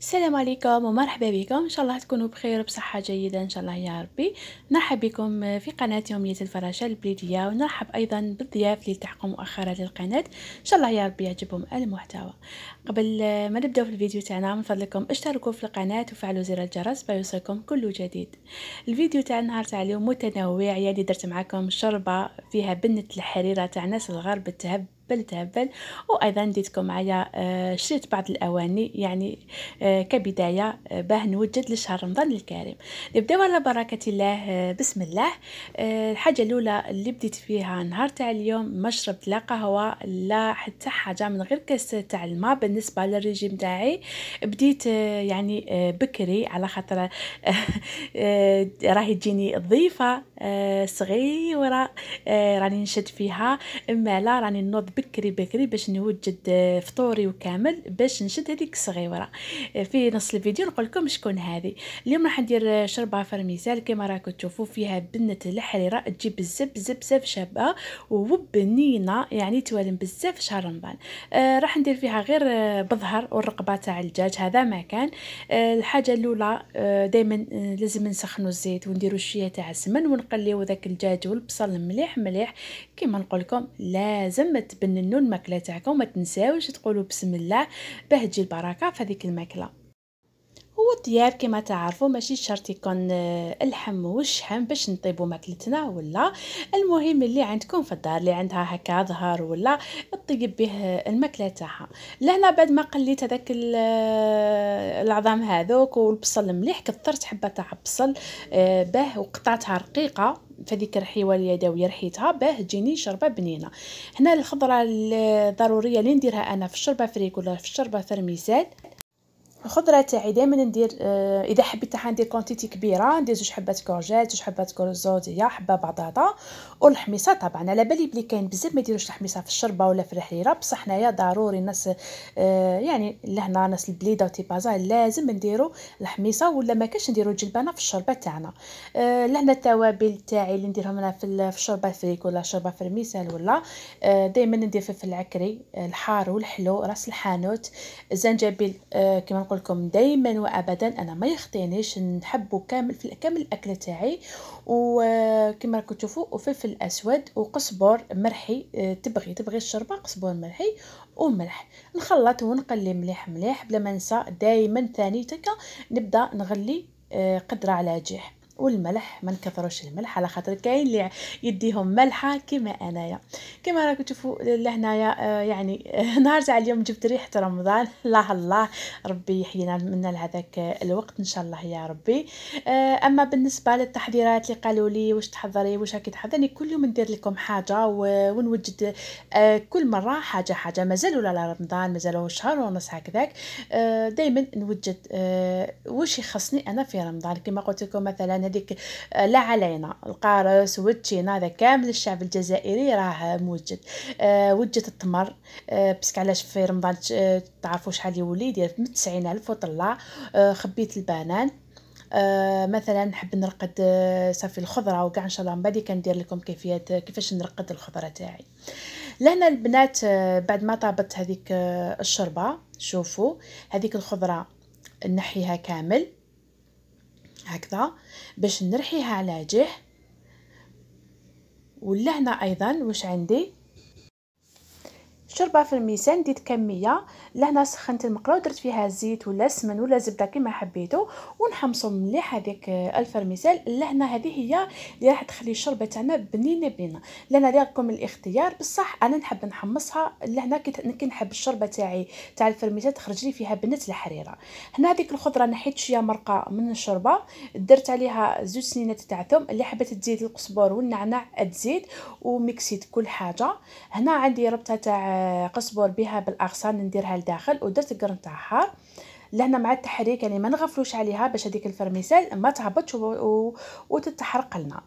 السلام عليكم ومرحبا بكم ان شاء الله تكونوا بخير وبصحه جيده ان شاء الله يا ربي نرحب بكم في قناه يوميه الفراشه البليديه ونرحب ايضا بالضياف اللي التحقوا مؤخرا للقناه ان شاء الله يا ربي يعجبهم المحتوى قبل ما نبداو في الفيديو تاعنا من فضلكم اشتركوا في القناه وفعلوا زر الجرس بيوصلكم كل جديد الفيديو تاع النهار تاع اليوم متنوع يعني درت معكم شربه فيها بنه الحريره تاع ناس الغرب تهب تهبل تهبل وايضا ديتكم معايا آه، شريت بعض الاواني يعني آه، كبدايه آه، باه نوجد لشهر رمضان الكريم نبداو على بركه الله بسم الله الحاجه الاولى اللي بديت فيها نهار تاع اليوم ما شربت لا قهوه لا حتى حاجه من غير كاس تاع الماء بالنسبه للريجيم تاعي بديت يعني بكري على خاطر راهي تجيني ضيفه صغيره راني نشد فيها اما لا راني نوض بكري بكري باش نوجد آه، فطوري وكامل باش نشد هذيك الصغيوره آه، في نص الفيديو نقول لكم شكون هذه اليوم راح ندير آه، شربه فرميزال كما راكم تشوفوا فيها بنه الحريره تجي بزاف بزاف بزاف شابه وبنينه يعني توالم بزاف شهر رمضان راح ندير فيها غير بظهر والرقبه تاع الدجاج هذا ما كان الحاجه الاولى دائما لازم نسخنوا الزيت ونديروا شويه تاع السمن ونقليوا ذاك الدجاج والبصل مليح مليح كما نقول لكم لازم تبن تتبننوا الماكله تاعكم ما تنساوش تقولوا بسم الله باه تجي البركه في هذيك الماكله والطياب كما تعرفوا ماشي شرط يكون آه، اللحم والشحم باش نطيبوا ماكلتنا ولا المهم اللي عندكم في الدار اللي عندها هكا ظهر ولا طيب به الماكله تاعها لهنا بعد ما قليت هذاك آه، العظام هذوك والبصل مليح كثرت حبه تاع بصل آه، باه وقطعتها رقيقه فهذيك الرحيوه اليدويه رحيتها باه تجيني شربه بنينه هنا الخضره الضروريه اللي نديرها انا في الشربه فريك ولا في الشربه فرميزات الخضره تاعي دائما ندير اه اذا حبيت تاعها ندير كونتيتي كبيره ندير زوج حبات كورجيت زوج حبات كروزوزيه حبه بطاطا والحميصه طبعا على بالي بلي كاين بزاف ما يديروش الحميصه في الشربه ولا في الحريره بصح حنايا ضروري الناس اه يعني لهنا ناس البليده تيبازا لازم نديرو الحميصه ولا ما كاش نديرو الجلبانه في الشربه تاعنا اه لهنا التوابل تاعي اللي نديرهم انا في الشربه فريك ولا شوربه فرميسال ولا آه، دائما ندير فلفل عكري الحار والحلو راس الحانوت زنجبيل اه كما نقول لكم دائما وابدا انا ما يخطينيش نحبو كامل في كامل الاكله تاعي وكما آه، راكم تشوفوا فلفل اسود وقزبر مرحي آه، تبغي تبغي الشربه قزبر مرحي وملح نخلط ونقلي مليح مليح بلا ما ننسى دائما ثاني تكا نبدا نغلي آه، قدره على جيح والملح ما نكثروش الملح على خاطر كاين اللي يديهم ملحه كما انايا كما راكم تشوفوا لهنايا آه، يعني نرجع اليوم جبت ريحه رمضان الله الله ربي يحيينا من هذاك الوقت ان شاء الله يا ربي آه، اما بالنسبه للتحضيرات اللي قالوا لي واش تحضري واش راكي تحضرني كل يوم ندير لكم حاجه ونوجد آه، كل مره حاجه حاجه مازال ولا رمضان مازال شهر ونص هكذاك دائما نوجد واش يخصني انا في رمضان كما قلت لكم مثلا هذيك آه، لا علينا القارص والتشينا هذا كامل الشعب الجزائري راه موجد آه، وجد التمر آه، بسك علاش في رمضان تعرفوا شحال يولي ديال من الف وطلع خبيت البنان آه مثلا نحب نرقد آه صافي الخضره وكاع ان شاء الله من بعد كندير لكم كيفيه كيفاش نرقد الخضره تاعي لهنا البنات آه بعد ما طابت هذيك الشربه شوفوا هذيك الخضره نحيها كامل هكذا باش نرحيها على جه ولا هنا ايضا واش عندي شربه في الميزان ديت كميه لهنا سخنت المقله ودرت فيها الزيت ولا سمن ولا زبده كما حبيتو ونحمصو مليح هذيك آه، الفرميسال لهنا هذه هي اللي راح تخلي الشربه تاعنا بنينه بنينه لهنا لكم الاختيار بصح انا نحب نحمصها لهنا كي نحب الشربه تاعي تاع الفرميسال تخرج لي فيها بنت الحريره هنا هذيك الخضره نحيت شويه مرقه من الشربه درت عليها زوج سنينات تاع ثوم اللي حبت تزيد القزبر والنعناع تزيد وميكسيت كل حاجه هنا عندي ربطه تاع آه، قصبور بها بالاغصان نديرها لداخل ودرت القرن تاعها لهنا مع التحريك يعني ما نغفلوش عليها باش هذيك الفرميسال ما تهبطش وتتحرق لنا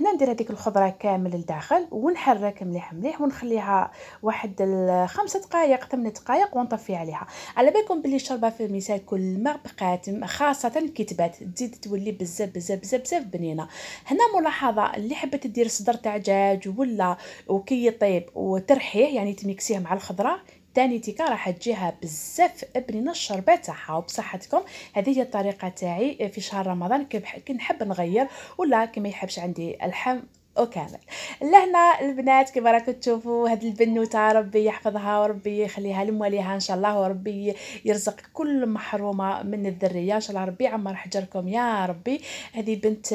هنا ندير هذيك الخضره كامل لداخل ونحرك مليح مليح ونخليها واحد خمسة دقائق 8 دقائق ونطفي عليها على بالكم بلي الشربه في المثال كل ما بقات خاصه الكتبات تزيد تولي بزاف بزاف بزاف بزاف بنينه هنا ملاحظه اللي حبت دير صدر تاع دجاج ولا وكي يطيب وترحيه يعني تميكسيه مع الخضره تيكا راح تجيها بزاف بنينه الشربه تاعها وبصحتكم هذه هي الطريقه تاعي في شهر رمضان كنحب نغير ولا كي ما يحبش عندي الحم وكامل لهنا البنات كما راكم تشوفوا هاد البنوته ربي يحفظها وربي يخليها لمواليها ان شاء الله وربي يرزق كل محرومه من الذريه ان شاء الله ربي يعمر حجركم يا ربي هذه بنت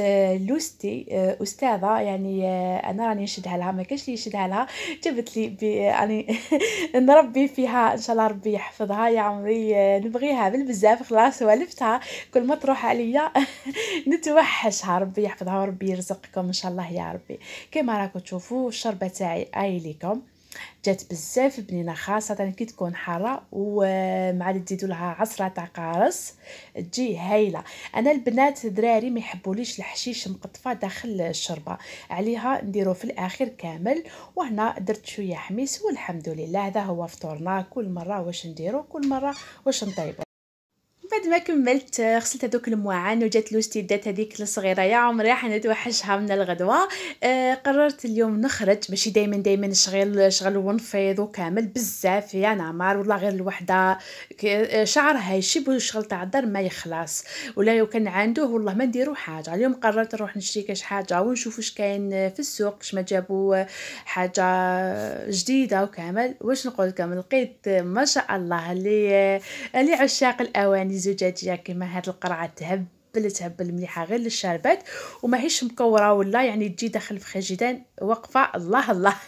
لوستي آه، استاذه يعني آه، انا راني نشدها لها ما كاينش لي يشدها لها جبت لي يعني آه، نربي فيها ان شاء الله ربي يحفظها يا عمري نبغيها بالبزاف خلاص ولفتها كل ما تروح عليا نتوحشها ربي يحفظها وربي يرزقكم ان شاء الله يا ربي صاحبي كما راكم تشوفوا الشربه تاعي ايليكم جات بزاف بنينه خاصه كي تكون حاره ومع اللي تزيدوا لها عصره تاع قارص تجي هايله انا البنات دراري ما يحبوليش الحشيش مقطفه داخل الشربه عليها نديرو في الاخر كامل وهنا درت شويه حميس والحمد لله هذا هو فطورنا كل مره واش نديرو كل مره واش نطيبو بعد ما كملت غسلت هذوك المواعن وجات دات هذيك الصغيره يا عمري حنتوحشها من الغدوه آه، قررت اليوم نخرج ماشي دائما دائما شغل شغل ونفيض وكامل بزاف يا نعمار والله غير الوحده آه، شعرها يشب وشغل تاع الدار ما يخلص ولا لو كان عنده والله ما نديرو حاجه اليوم قررت نروح نشري كاش حاجه ونشوف واش كاين في السوق واش ما جابوا آه، حاجه جديده وكامل واش نقول لكم لقيت ما شاء الله اللي اللي عشاق الاواني الزجاجيه كيما هاد القرعه تهب تهبل تهبل مليحه غير للشربات وماهيش مكوره ولا يعني تجي داخل الفريجيدان وقفه الله الله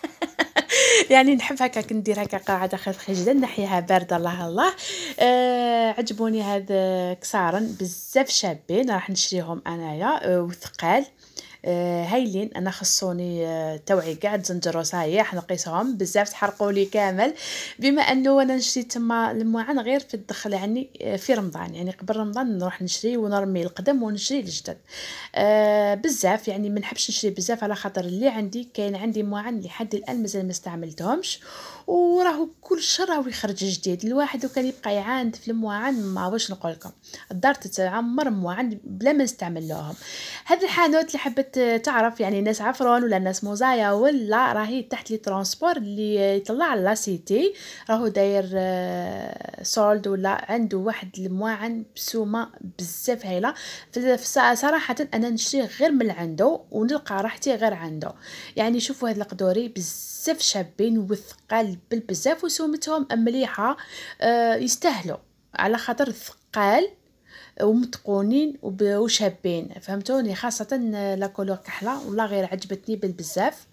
يعني نحب هكا كندير هكا قرعه داخل الفريجيدان نحيها بارده الله الله آه عجبوني هاد كسارن بزاف شابين راح نشريهم انايا آه وثقال آه، هاي لين انا خصوني آه، توعي كاع زنجرو ها هي حنقيتهم بزاف تحرقوا لي كامل بما انه انا نشري تما المعان غير في الدخل يعني آه، في رمضان يعني قبل رمضان نروح نشري ونرمي القدم ونشري الجدد بزاف يعني ما نحبش نشري بزاف على خاطر اللي عندي كاين عندي معان لحد الان مازال ما استعملتهمش وراهو كل شهر راهو يخرج جديد الواحد وكان يبقى يعاند في المواعن ما واش نقول لكم الدار تتعمر مواعن بلا ما نستعملوهم هاد الحانوت اللي حبيت تعرف يعني ناس عفرون ولا ناس موزايا ولا راهي تحت لي ترونسبور اللي يطلع على لا سيتي راهو داير سولد آه، ولا عنده واحد المواعن بسومه بزاف هايله صراحه انا نشري غير من عنده ونلقى راحتي غير عنده يعني شوفوا هاد القدوري بزاف شابين وثقال بالبزاف وسومتهم مليحه آه، يستاهلوا على خاطر ثقال ومتقونين وشابين فهمتوني خاصه آه، لا كولور كحله والله غير عجبتني بزاف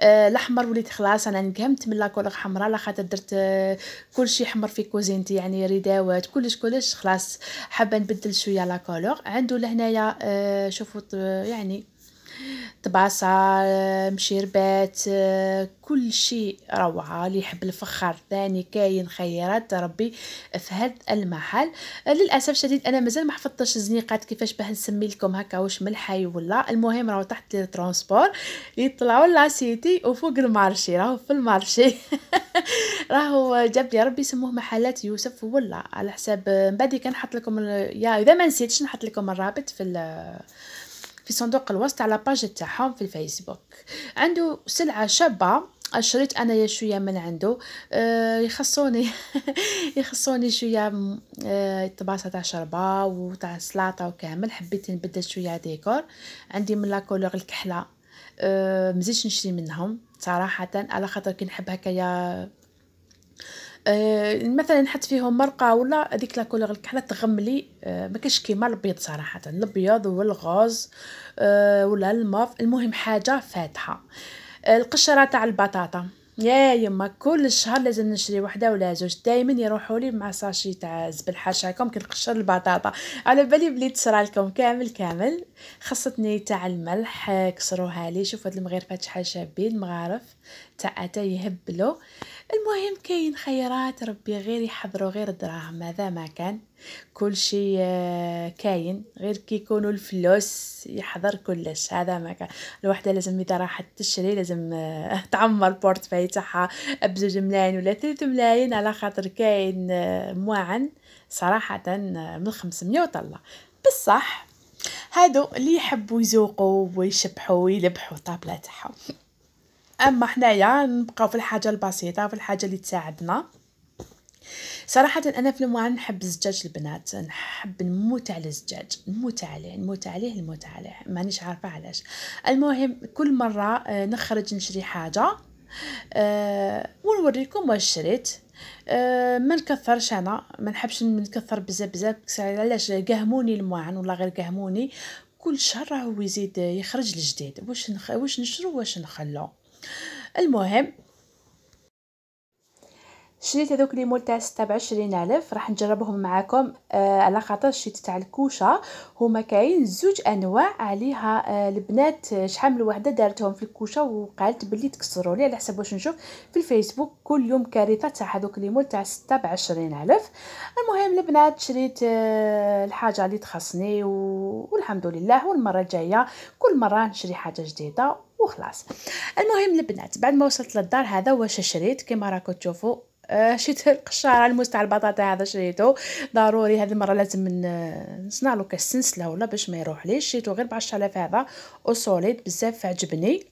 آه، الاحمر وليت خلاص انا نقمت من لاكولور حمراء لا خاطر درت آه، كلشي حمر في كوزينتي يعني رداوات كلش كلش خلاص حابه نبدل شويه لاكولور عنده لهنايا شوفوا يعني طباسة آه، مشيربات آه، كل شيء روعة اللي يحب الفخار ثاني كاين خيرات ربي في هذا المحل آه، للأسف الشديد أنا مازال ما حفظتش الزنيقات كيفاش باه نسمي لكم هكا واش من الحي ولا المهم راهو تحت لي ترونسبور يطلعوا لاسيتي وفوق المارشي راهو في المارشي راهو جاب لي ربي يسموه محلات يوسف ولا على حساب من بعد كنحط لكم يا اذا ما نسيتش نحط لكم الرابط في في صندوق الوصف على باج تاعهم في الفيسبوك عنده سلعه شابه شريت انايا شويه من عنده أه يخصوني يخصوني شويه أه طباسه تاع شربه وتاع و وكامل حبيت نبدل شويه ديكور عندي من لاكولور الكحله أه مزيش نشري منهم صراحه على خاطر كي نحب هكايا آه مثلا نحط فيهم مرقه ولا هذيك لا كولور الكحله تغملي آه ما كاينش كيما الابيض صراحه الابيض والغاز آه ولا الماف المهم حاجه فاتحه آه، القشره تاع البطاطا يا يما كل شهر لازم نشري وحده ولا زوج دائما يروحوا لي مع ساشي تاع زبل حاشاكم كنقشر البطاطا على بالي بلي تصرى لكم كامل كامل خصتني تاع الملح كسروها لي شوفوا هاد المغيرفات شحال شابين مغارف تاع اتا يهبلوا المهم كاين خيرات ربي غير يحضروا غير الدراهم ماذا ما كان كل شيء آه، كاين غير كي يكونوا الفلوس يحضر كلش هذا ما كان الوحده لازم اذا راحت تشري لازم آه، تعمر البورتفاي تاعها بزوج ملاين ولا ثلاث ملاين على خاطر كاين آه، مواعن صراحه من 500 وطلع بصح هادو اللي يحبوا يزوقوا ويشبحوا ويلبحوا طابله تاعهم اما حنايا نبقاو في الحاجه البسيطه في الحاجه اللي تساعدنا صراحة أنا في الموعن نحب الزجاج البنات نحب نموت على الزجاج نموت عليه نموت عليه نموت عليه مانيش عارفة علاش المهم كل مرة آه، نخرج نشري حاجة آه، ونوريكم واش شريت آه، ما نكثرش انا ما نحبش نكثر بزاف بزاف علاش قهموني المواعن والله غير قهموني كل شهر راهو يزيد يخرج الجديد واش نخ... واش نشرو واش نخلو المهم شريت هذوك لي مولتاس تاع بعشرين الف راح نجربهم معاكم آه على خاطر شريت تاع الكوشه هما كاين زوج انواع عليها آه البنات آه، شحال من وحده دارتهم في الكوشه وقالت بلي تكسروا لي على حسب واش نشوف في الفيسبوك كل يوم كارثه تاع هذوك لي مولتاس تاع بعشرين الف المهم البنات شريت آه الحاجه اللي تخصني و... والحمد لله والمره الجايه كل مره نشري حاجه جديده وخلاص المهم البنات بعد ما وصلت للدار هذا واش شريت كما راكم تشوفوا آه شريت القشاره الموز تاع البطاطا هذا شريته ضروري هذه المره لازم نصنع له كالسنسله ولا باش ما يروحليش شريته غير ب 10000 هذا وسوليد بزاف عجبني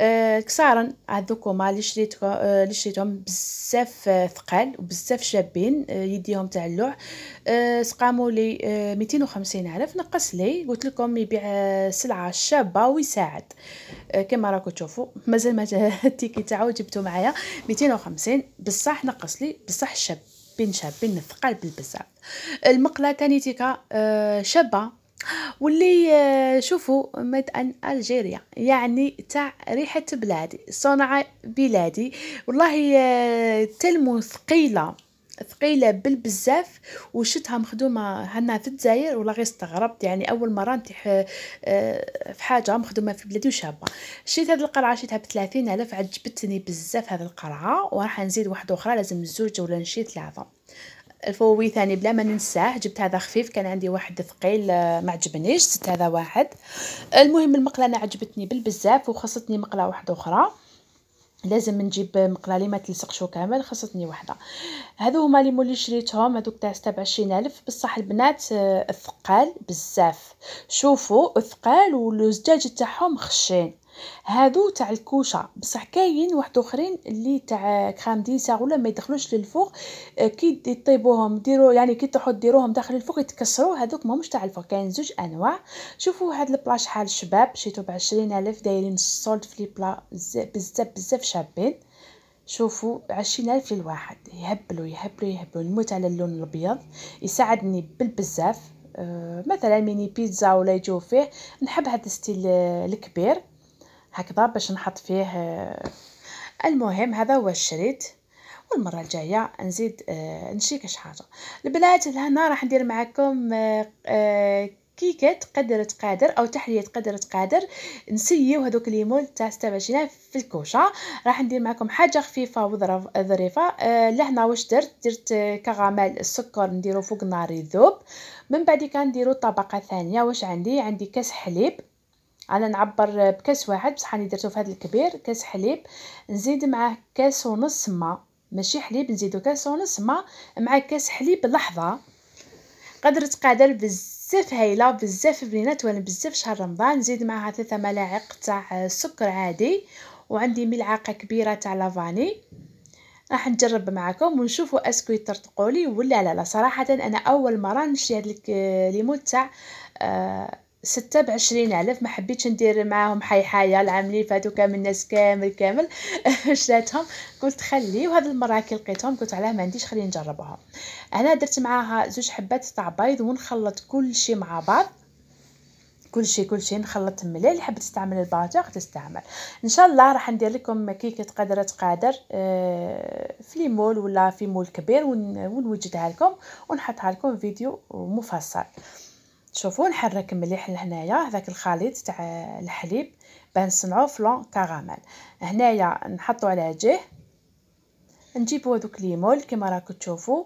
آه، كسارا هذوكما اللي شريتهم آه، اللي شريتهم بزاف آه، ثقال وبزاف شابين يديهم تاع اللوع سقامو لي 250 الف نقص لي قلت لكم يبيع سلعه شابه ويساعد كما راكو تشوفوا مازال ما التيكي تاعو جبتو معايا 250 بصح نقص لي بصح شاب بين شابين ثقال بالبزاف المقله تاني تيكا شابه واللي آه، شوفوا ميد ان الجيريا يعني تاع ريحه بلادي صنع بلادي والله آه، تلمو ثقيله ثقيله بالبزاف وشتها مخدومه هنا في الجزائر ولا غير استغربت يعني اول مره نتي آه، في حاجه مخدومه في بلادي وشابه شريت هذه القرعه شريتها ب ألف عجبتني بزاف هذه القرعه وراح نزيد واحده اخرى لازم الزوج ولا نشري ثلاثه الفوي ثاني بلا ما ننساه جبت هذا خفيف كان عندي واحد ثقيل آه، ما عجبنيش زدت هذا واحد المهم المقله انا عجبتني بالبزاف وخاصتني مقله واحده اخرى لازم نجيب مقله لي ما تلصقش كامل خاصتني وحده هذو هما لي مولي شريتهم هذوك تاع 27000 الف بصح البنات آه، ثقال بزاف شوفوا ثقال والزجاج تاعهم خشين هادو تاع الكوشه بصح كاين واحد اخرين اللي تاع كريم ديسار ولا ما يدخلوش للفوق آه، كي يطيبوهم ديروا يعني كي تروحوا ديروهم داخل الفوق يتكسروا هذوك ماهمش تاع الفوق كاين زوج انواع شوفوا هاد البلا شحال شباب شيتو ب 20000 دايرين الصولد في لي بلا بزاف بزاف شابين شوفوا عشرين ألف للواحد يهبلوا يهبلوا يهبلوا نموت على اللون الابيض يساعدني بالبزاف أه مثلا ميني بيتزا ولا يجو فيه نحب هذا الستيل آه، الكبير هكذا باش نحط فيه آه، المهم هذا هو الشريط والمره الجايه نزيد آه، نشيك شي حاجه البنات لهنا راح ندير معكم آه، كيكات قدرت قادر او تحليه قدرت قادر نسيو هذوك الليمون تاع استباشينا في الكوشه راح ندير معكم حاجه خفيفه وظريفه أه لهنا واش درت درت كراميل السكر نديرو فوق نار يذوب من بعد كنديرو طبقه ثانيه واش عندي عندي كاس حليب انا نعبر بكاس واحد بصح راني درتو في هذا الكبير كاس حليب نزيد معاه كاس ونص ماء ماشي حليب نزيدو كاس ونص ماء مع كاس حليب لحظه قدر قادر بزاف هايله بزاف بنينات وانا بزاف شهر رمضان نزيد معها ثلاثة ملاعق تاع سكر عادي وعندي ملعقه كبيره تاع لافاني راح نجرب معكم ونشوفوا اسكو يطرطقوا لي ولا لا لا صراحه انا اول مره نشري هذا الليمون تاع آه ستة بعشرين ألف ما حبيتش ندير معاهم حيحاية العام اللي فاتو كامل الناس كامل كامل شراتهم قلت خلي وهاد المرة كي لقيتهم قلت علاه ما عنديش خليني نجربهم انا درت معاها زوج حبات تاع بيض ونخلط كل شيء مع بعض كل شيء كل شيء نخلط مليح اللي حاب تستعمل الباتور تستعمل ان شاء الله راح ندير لكم كيكه قدره قادر آه، في ليمول ولا في مول كبير ونوجدها لكم ونحطها لكم فيديو مفصل تشوفوا نحرك مليح لهنايا هذاك الخليط تاع الحليب باه نصنعوا فلون كراميل هنايا نحطو على جه نجيبو هذوك ليمول كما راكم تشوفوا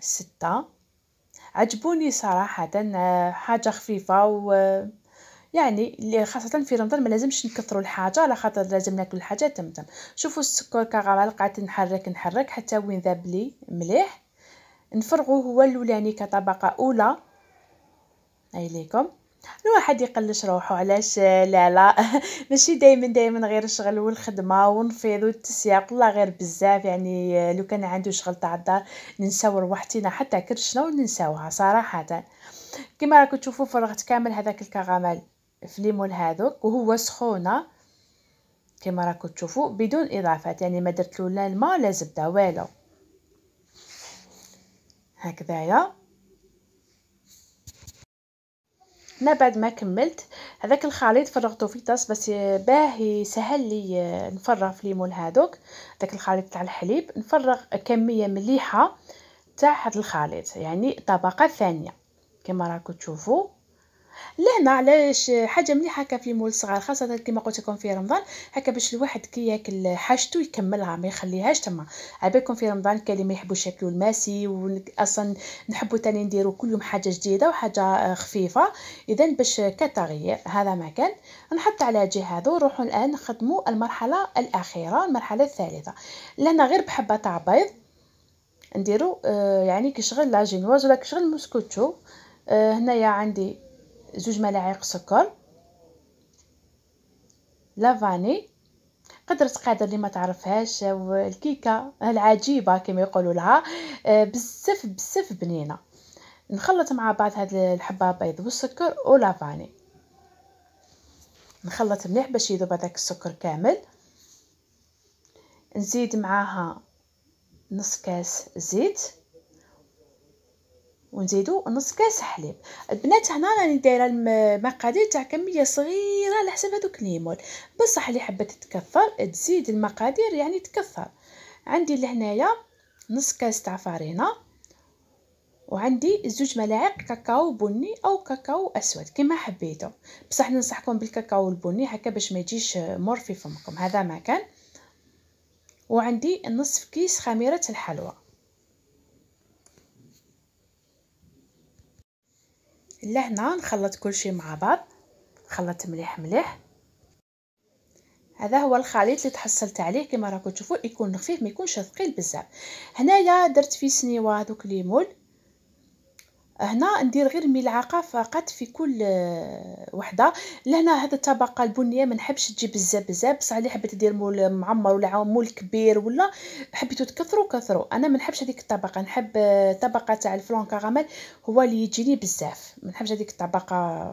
ستة عجبوني صراحة حاجة خفيفة و يعني خاصة في رمضان ما لازمش نكثروا الحاجة على خاطر لازم ناكل الحاجة تمتم شوفوا السكر كراميل قعدت نحرك نحرك حتى وين ذاب لي مليح نفرغو هو اللولاني كطبقة أولى عليكم الواحد يقلش روحو علاش لا لا ماشي دايما دايما غير الشغل والخدمه ونفيض والتسياق والله غير بزاف يعني لو كان عنده شغل تاع الدار ننساو روحتينا حتى كرشنا وننساوها صراحه كما راكم تشوفوا فرغت كامل هذاك الكغامل في ليمون هذوك وهو سخونه كما راكم تشوفوا بدون اضافات يعني ما درت له لا الماء لا زبده والو هكذايا انا بعد ما كملت هذاك الخليط فرغته في طاس بس باه يسهل لي نفرغ في ليمون هادوك داك الخليط تاع الحليب نفرغ كميه مليحه تاع هذا الخليط يعني الطبقه الثانيه كما راكم تشوفوا لهنا علاش حاجه مليحه هكا في مول صغار خاصه كيما قلت لكم في رمضان هكا باش الواحد كي ياكل حاجته يكملها ما يخليهاش تما عبالكم في رمضان كاين اللي ما يحبوش ياكلوا الماسي اصلا نحبوا تاني نديروا كل يوم حاجه جديده وحاجه آه، خفيفه اذا باش كتغيير هذا ما كان نحط على جهه هذو نروحوا الان نخدموا المرحله الاخيره المرحله الثالثه لهنا غير بحبه تاع بيض نديروا آه، يعني كشغل لاجينواز ولا كشغل موسكوتشو آه، هنايا عندي زوج ملاعق سكر لافاني قدرة قادر اللي ما تعرفهاش الكيكه العجيبه كما يقولوا لها آه، بزاف بزاف بنينه نخلط مع بعض هاد الحبه بيض والسكر ولافاني نخلط مليح باش يذوب هذاك السكر كامل نزيد معاها نص كاس زيت ونزيدو نص كاس حليب البنات هنا راني دايره المقادير تاع كميه صغيره على حسب هذوك الليمون بصح اللي حبت تكثر تزيد المقادير يعني تكثر عندي لهنايا نص كاس تاع فرينه وعندي زوج ملاعق كاكاو بني او كاكاو اسود كما حبيتو بصح ننصحكم بالكاكاو البني هكا باش ما يجيش مر في فمكم هذا ما كان وعندي نصف كيس خميره الحلوى لهنا نخلط كلشي مع بعض خلطت مليح مليح هذا هو الخليط اللي تحصلت عليه كما راكم تشوفوا يكون خفيف ما يكونش ثقيل بزاف هنايا درت فيه سنيوه دوك ليمون هنا ندير غير ملعقه فقط في كل آه، وحده لهنا هذا الطبقه البنيه ما نحبش تجي بزاف بزاف بصح اللي حبيت دير مول معمر ولا مول كبير ولا حبيتو تكثروا كثروا انا ما نحبش هذيك الطبقه نحب آه، طبقه تاع الفلون كراميل هو اللي يجيني بزاف ما نحبش هذيك الطبقه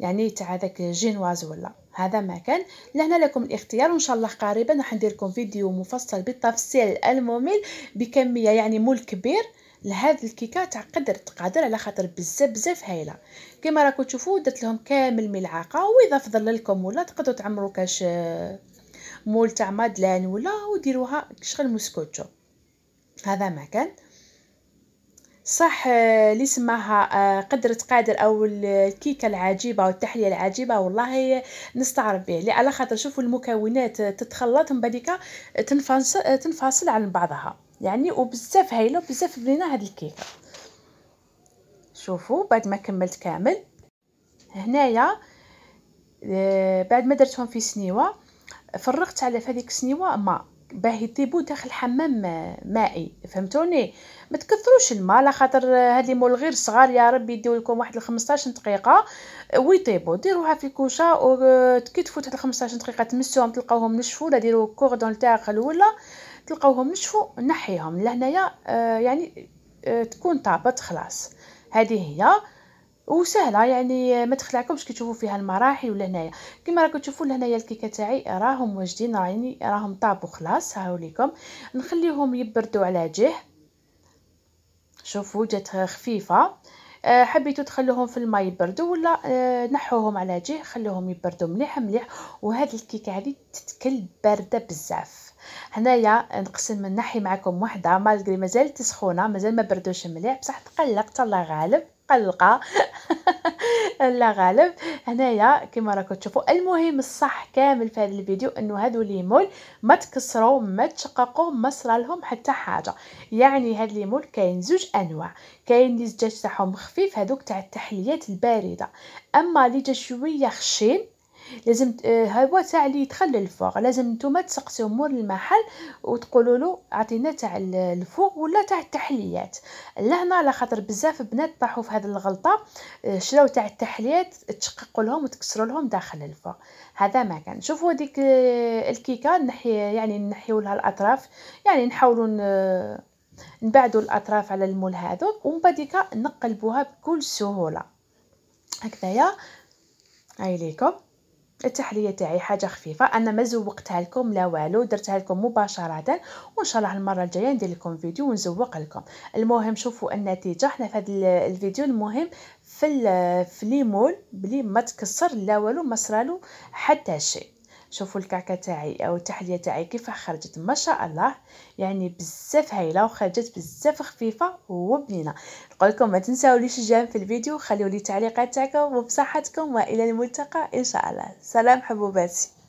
يعني تاع هذاك جينواز ولا هذا ما كان لهنا لكم الاختيار وان شاء الله قريبا راح ندير لكم فيديو مفصل بالتفصيل الممل بكميه يعني مول كبير لهذه الكيكه تاع قدر تقادر على خاطر بزاف بزاف هايله كما راكم تشوفوا درت لهم كامل ملعقه واذا فضل لكم ولا تقدروا تعمروا كاش آه، مول تاع مادلان ولا وديروها كشغل موسكوتشو هذا ما كان صح آه، اللي سماها آه، قدرة قادر او الكيكه العجيبه والتحليه العجيبه والله نستعرف به على خاطر شوفوا المكونات تتخلط من بعديك تنفصل عن بعضها يعني وبزاف هايله بزاف بنينه هاد الكيكه شوفوا بعد ما كملت كامل هنايا آه، بعد ما درتهم في سنيوه فرغت على فهاديك سنيوه ما باه يطيبوا داخل حمام آه، مائي فهمتوني ما تكثروش الماء على خاطر هاد لي مول غير صغار يا ربي يديو لكم واحد 15 دقيقه آه، ويطيبوا ديروها في كوشه كي تفوت هاد 15 دقيقه تمسوهم تلقاوهم نشفوا لا ديروا كوردون لتاعهم ولا تلقاوهم نشفوا نحيهم لهنايا آه يعني آه تكون طابت خلاص هذه هي وسهله يعني ما تخلعكمش كي تشوفوا فيها المراحي ولا هنايا كما راكم تشوفوا لهنايا الكيكه تاعي راهم واجدين يعني راهم طابوا خلاص هاو ليكم نخليهم يبردوا على جه شوفوا جات خفيفه حبيتوا آه، حبيتو تخلوهم في الماء يبردوا ولا آه، نحوهم على جه خلوهم يبردوا مليح مليح وهذه الكيكه هذه تتكل بارده بزاف هنايا نقسم نحي معكم وحده مالغري مازالت سخونه مازال ما بردوش مليح بصح تقلق الله غالب قلقه لا غالب هنايا كما راكم تشوفوا المهم الصح كامل في هذا الفيديو انه هادو ليمول ما تكسروا ما تشققوا ما لهم حتى حاجه يعني هاد ليمول كاين زوج انواع كاين اللي الدجاج تاعهم خفيف هذوك تاع التحليات البارده اما اللي جا شويه خشين لازم هو آه، تاع اللي يدخل للفوغ لازم نتوما تسقسيو مور المحل وتقولوا له عطينا تاع الفوغ ولا تاع التحليات لهنا على خاطر بزاف بنات طاحوا في هذه الغلطه آه، شراو تاع التحليات تشققوا لهم وتكسروا لهم داخل الفوغ هذا ما كان شوفوا هذيك آه، الكيكه نحي يعني نحيوا لها الاطراف يعني نحاولوا نبعدوا الاطراف على المول هذوك ومن بعد نقلبوها بكل سهوله هكذايا هاي ليكم التحليه تاعي حاجه خفيفه انا ما زوقتها لكم لا والو درتها لكم مباشره وان شاء الله المره الجايه ندير لكم فيديو ونزوق لكم المهم شوفوا النتيجه حنا في هذا الفيديو المهم في في ليمون بلي ما تكسر لا والو ما صرالو حتى شيء شوفوا الكعكه تاعي او التحليه تاعي كيف خرجت ما شاء الله يعني بزاف هايله وخرجت بزاف خفيفه وبنينه نقول لكم ما تنسوا ليش الجيم في الفيديو خليوا لي تعليقات تاعكم وبصحتكم والى الملتقى ان شاء الله سلام حبوباتي